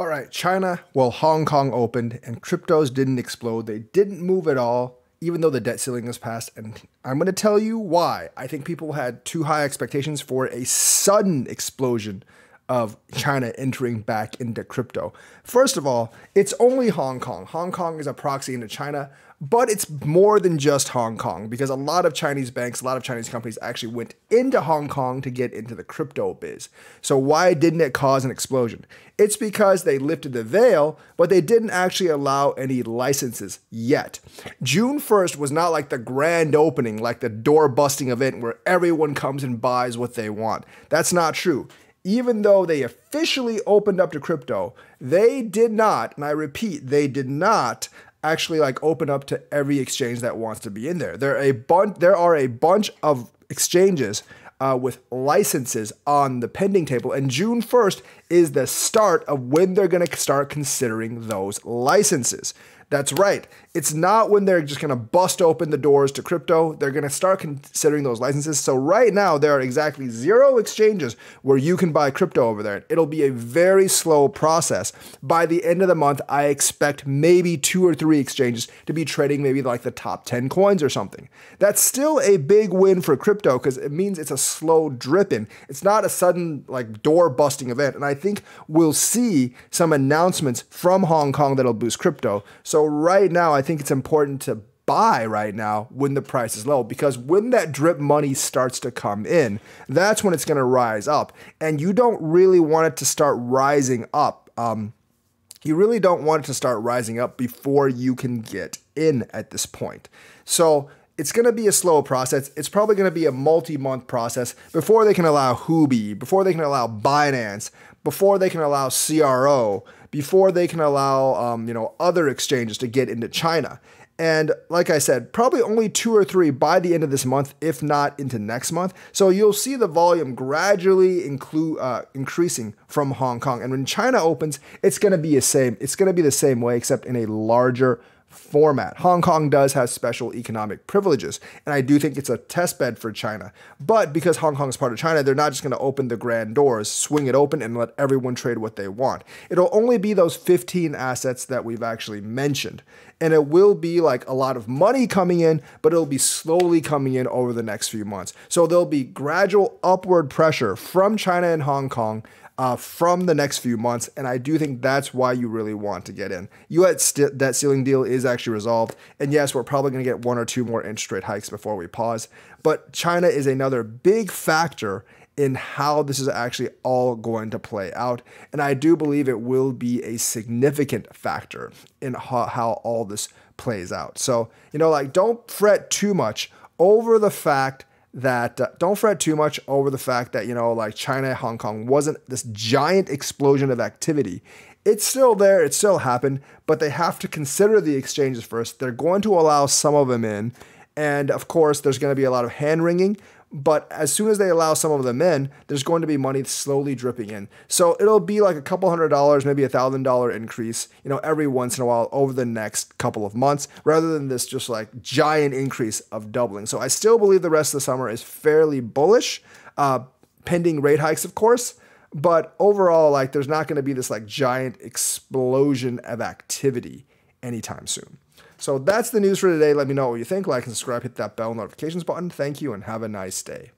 All right, China, well, Hong Kong opened and cryptos didn't explode. They didn't move at all, even though the debt ceiling was passed. And I'm going to tell you why. I think people had too high expectations for a sudden explosion of China entering back into crypto. First of all, it's only Hong Kong. Hong Kong is a proxy into China, but it's more than just Hong Kong because a lot of Chinese banks, a lot of Chinese companies actually went into Hong Kong to get into the crypto biz. So why didn't it cause an explosion? It's because they lifted the veil, but they didn't actually allow any licenses yet. June 1st was not like the grand opening, like the door busting event where everyone comes and buys what they want. That's not true even though they officially opened up to crypto, they did not, and I repeat, they did not actually like open up to every exchange that wants to be in there. There are a bunch there are a bunch of exchanges uh, with licenses on the pending table, and June 1st is the start of when they're going to start considering those licenses. That's right. It's not when they're just going to bust open the doors to crypto. They're going to start considering those licenses. So right now, there are exactly zero exchanges where you can buy crypto over there. It'll be a very slow process. By the end of the month, I expect maybe two or three exchanges to be trading maybe like the top 10 coins or something. That's still a big win for crypto because it means it's a slow drip in. It's not a sudden like door busting event. And I think we'll see some announcements from Hong Kong that'll boost crypto. So so right now, I think it's important to buy right now when the price is low because when that drip money starts to come in, that's when it's going to rise up. And you don't really want it to start rising up. Um, you really don't want it to start rising up before you can get in at this point. So it's going to be a slow process. It's probably going to be a multi month process before they can allow Huobi, before they can allow Binance, before they can allow CRO, before they can allow um, you know other exchanges to get into China. And like I said, probably only two or three by the end of this month, if not into next month. So you'll see the volume gradually include, uh, increasing from Hong Kong. And when China opens, it's going to be the same. It's going to be the same way, except in a larger format. Hong Kong does have special economic privileges, and I do think it's a testbed for China. But because Hong Kong is part of China, they're not just going to open the grand doors, swing it open, and let everyone trade what they want. It'll only be those 15 assets that we've actually mentioned. And it will be like a lot of money coming in, but it'll be slowly coming in over the next few months. So there'll be gradual upward pressure from China and Hong Kong uh, from the next few months. And I do think that's why you really want to get in. U.S. St- debt ceiling deal is actually resolved. And yes, we're probably going to get one or two more interest rate hikes before we pause. But China is another big factor in how this is actually all going to play out. And I do believe it will be a significant factor in how, how, all this plays out. So, you know, like don't fret too much over the fact that uh, don't fret too much over the fact that, you know, like China, Hong Kong wasn't this giant explosion of activity. It's still there, it still happened, but they have to consider the exchanges first. They're going to allow some of them in. And of course, there's going to be a lot of hand wringing, but as soon as they allow some of them in, there's going to be money slowly dripping in. So it'll be like a couple hundred dollars, maybe a thousand dollar increase, you know, every once in a while over the next couple of months, rather than this just like giant increase of doubling. So I still believe the rest of the summer is fairly bullish, uh, pending rate hikes, of course. But overall, like there's not going to be this like giant explosion of activity anytime soon. So that's the news for today. Let me know what you think. Like and subscribe, hit that bell notifications button. Thank you and have a nice day.